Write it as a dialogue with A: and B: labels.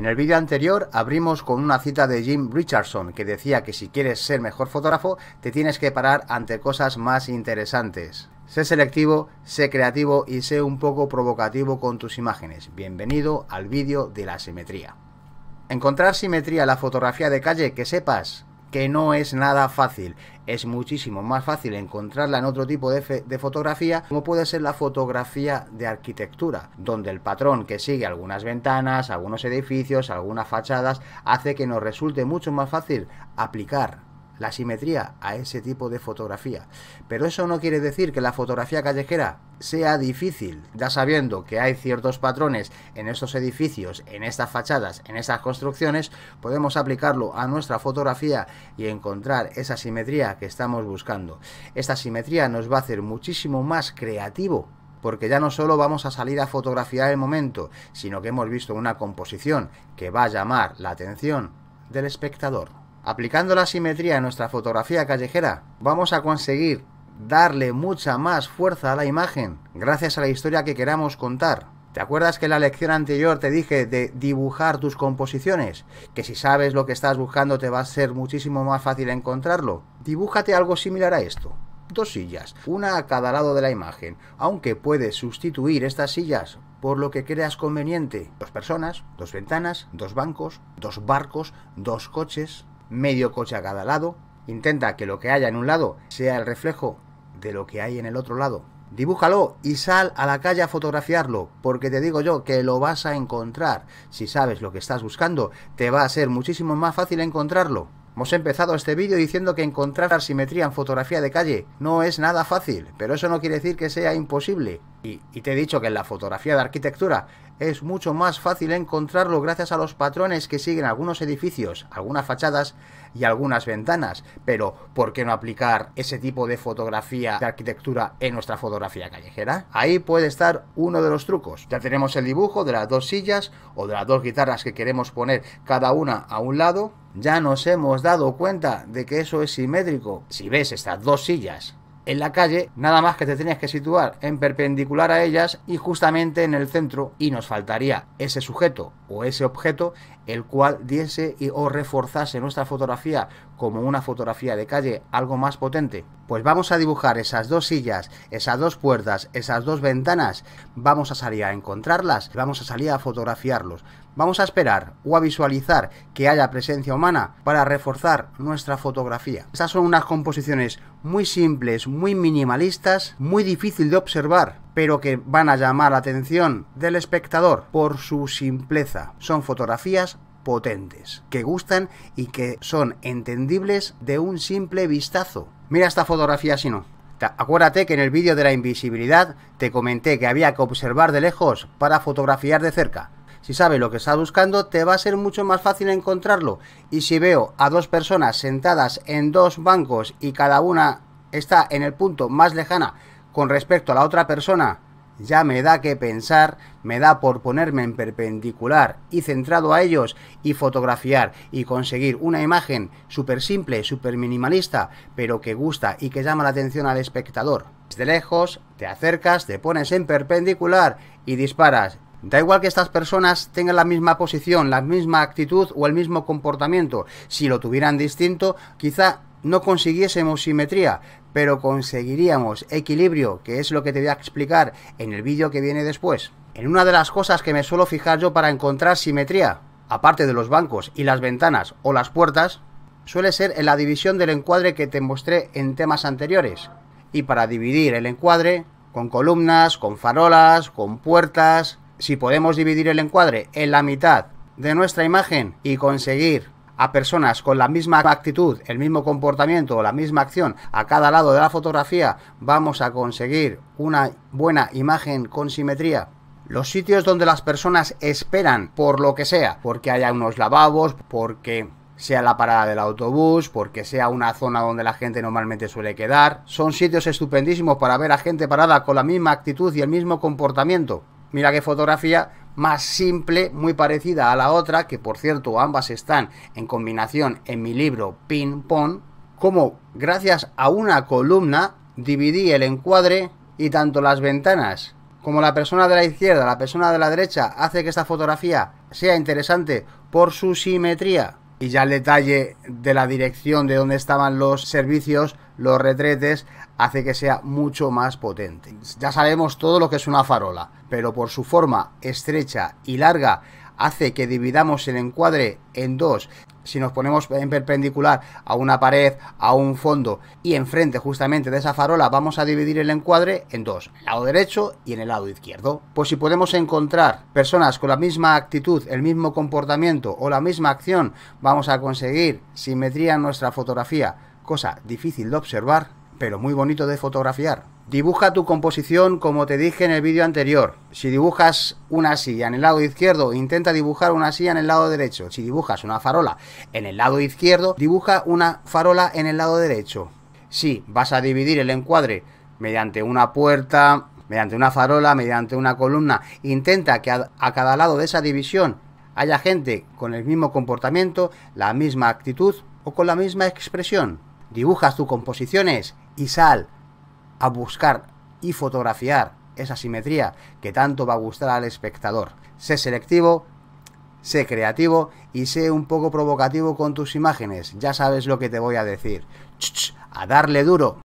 A: En el vídeo anterior abrimos con una cita de Jim Richardson que decía que si quieres ser mejor fotógrafo te tienes que parar ante cosas más interesantes. Sé selectivo, sé creativo y sé un poco provocativo con tus imágenes. Bienvenido al vídeo de la simetría. Encontrar simetría en la fotografía de calle que sepas que no es nada fácil. Es muchísimo más fácil encontrarla en otro tipo de, fotografía, como puede ser la fotografía de arquitectura, donde el patrón que sigue algunas ventanas, algunos edificios, algunas fachadas, hace que nos resulte mucho más fácil aplicar la simetría a ese tipo de fotografía. Pero eso no quiere decir que la fotografía callejera sea difícil, ya sabiendo que hay ciertos patrones en estos edificios, en estas fachadas, en estas construcciones, podemos aplicarlo a nuestra fotografía y encontrar esa simetría que estamos buscando. Esta simetría nos va a hacer muchísimo más creativo porque ya no solo vamos a salir a fotografiar el momento, sino que hemos visto una composición que va a llamar la atención del espectador. Aplicando la simetría en nuestra fotografía callejera, vamos a conseguir darle mucha más fuerza a la imagen gracias a la historia que queramos contar. ¿Te acuerdas que en la lección anterior te dije de dibujar tus composiciones? Que si sabes lo que estás buscando te va a ser muchísimo más fácil encontrarlo. Dibújate algo similar a esto. Dos sillas, una a cada lado de la imagen, aunque puedes sustituir estas sillas por lo que creas conveniente. Dos personas, dos ventanas, dos bancos, dos barcos, dos coches medio coche a cada lado, intenta que lo que haya en un lado sea el reflejo de lo que hay en el otro lado. Dibújalo y sal a la calle a fotografiarlo, porque te digo yo que lo vas a encontrar. Si sabes lo que estás buscando, te va a ser muchísimo más fácil encontrarlo. Hemos empezado este vídeo diciendo que encontrar simetría en fotografía de calle no es nada fácil, pero eso no quiere decir que sea imposible. Y, y te he dicho que en la fotografía de arquitectura es mucho más fácil encontrarlo gracias a los patrones que siguen algunos edificios, algunas fachadas y algunas ventanas. Pero, ¿por qué no aplicar ese tipo de fotografía de arquitectura en nuestra fotografía callejera? Ahí puede estar uno de los trucos. Ya tenemos el dibujo de las dos sillas o de las dos guitarras que queremos poner cada una a un lado. Ya nos hemos dado cuenta de que eso es simétrico. Si ves estas dos sillas en la calle, nada más que te tenías que situar en perpendicular a ellas y justamente en el centro y nos faltaría ese sujeto o ese objeto el cual diese o reforzase nuestra fotografía como una fotografía de calle algo más potente. Pues vamos a dibujar esas dos sillas, esas dos puertas, esas dos ventanas, vamos a salir a encontrarlas, vamos a salir a fotografiarlos, Vamos a esperar o a visualizar que haya presencia humana para reforzar nuestra fotografía. Estas son unas composiciones muy simples, muy minimalistas, muy difícil de observar, pero que van a llamar la atención del espectador por su simpleza. Son fotografías potentes, que gustan y que son entendibles de un simple vistazo. Mira esta fotografía si no. Acuérdate que en el vídeo de la invisibilidad te comenté que había que observar de lejos para fotografiar de cerca si sabe lo que estás buscando, te va a ser mucho más fácil encontrarlo. Y si veo a dos personas sentadas en dos bancos y cada una está en el punto más lejana con respecto a la otra persona, ya me da que pensar, me da por ponerme en perpendicular y centrado a ellos y fotografiar y conseguir una imagen súper simple, súper minimalista, pero que gusta y que llama la atención al espectador. Desde lejos, te acercas, te pones en perpendicular y disparas Da igual que estas personas tengan la misma posición, la misma actitud o el mismo comportamiento. Si lo tuvieran distinto, quizá no consiguiésemos simetría, pero conseguiríamos equilibrio, que es lo que te voy a explicar en el vídeo que viene después. En una de las cosas que me suelo fijar yo para encontrar simetría, aparte de los bancos y las ventanas o las puertas, suele ser en la división del encuadre que te mostré en temas anteriores. Y para dividir el encuadre, con columnas, con farolas, con puertas, si podemos dividir el encuadre en la mitad de nuestra imagen y conseguir a personas con la misma actitud, el mismo comportamiento o la misma acción a cada lado de la fotografía, vamos a conseguir una buena imagen con simetría. Los sitios donde las personas esperan por lo que sea, porque haya unos lavabos, porque sea la parada del autobús, porque sea una zona donde la gente normalmente suele quedar. Son sitios estupendísimos para ver a gente parada con la misma actitud y el mismo comportamiento. Mira qué fotografía más simple, muy parecida a la otra, que por cierto ambas están en combinación en mi libro Ping Pong, como gracias a una columna dividí el encuadre y tanto las ventanas como la persona de la izquierda, la persona de la derecha hace que esta fotografía sea interesante por su simetría y ya el detalle de la dirección de donde estaban los servicios, los retretes, hace que sea mucho más potente. Ya sabemos todo lo que es una farola, pero por su forma estrecha y larga hace que dividamos el encuadre en dos si nos ponemos en perpendicular a una pared, a un fondo y enfrente justamente de esa farola, vamos a dividir el encuadre en dos, el lado derecho y en el lado izquierdo. Pues si podemos encontrar personas con la misma actitud, el mismo comportamiento o la misma acción, vamos a conseguir simetría en nuestra fotografía, cosa difícil de observar, pero muy bonito de fotografiar. Dibuja tu composición como te dije en el vídeo anterior. Si dibujas una silla en el lado izquierdo, intenta dibujar una silla en el lado derecho. Si dibujas una farola en el lado izquierdo, dibuja una farola en el lado derecho. Si vas a dividir el encuadre mediante una puerta, mediante una farola, mediante una columna, intenta que a, cada lado de esa división haya gente con el mismo comportamiento, la misma actitud o con la misma expresión. Dibujas tus composiciones y sal a buscar y fotografiar esa simetría que tanto va a gustar al espectador. Sé selectivo, sé creativo y sé un poco provocativo con tus imágenes. Ya sabes lo que te voy a decir. a darle duro.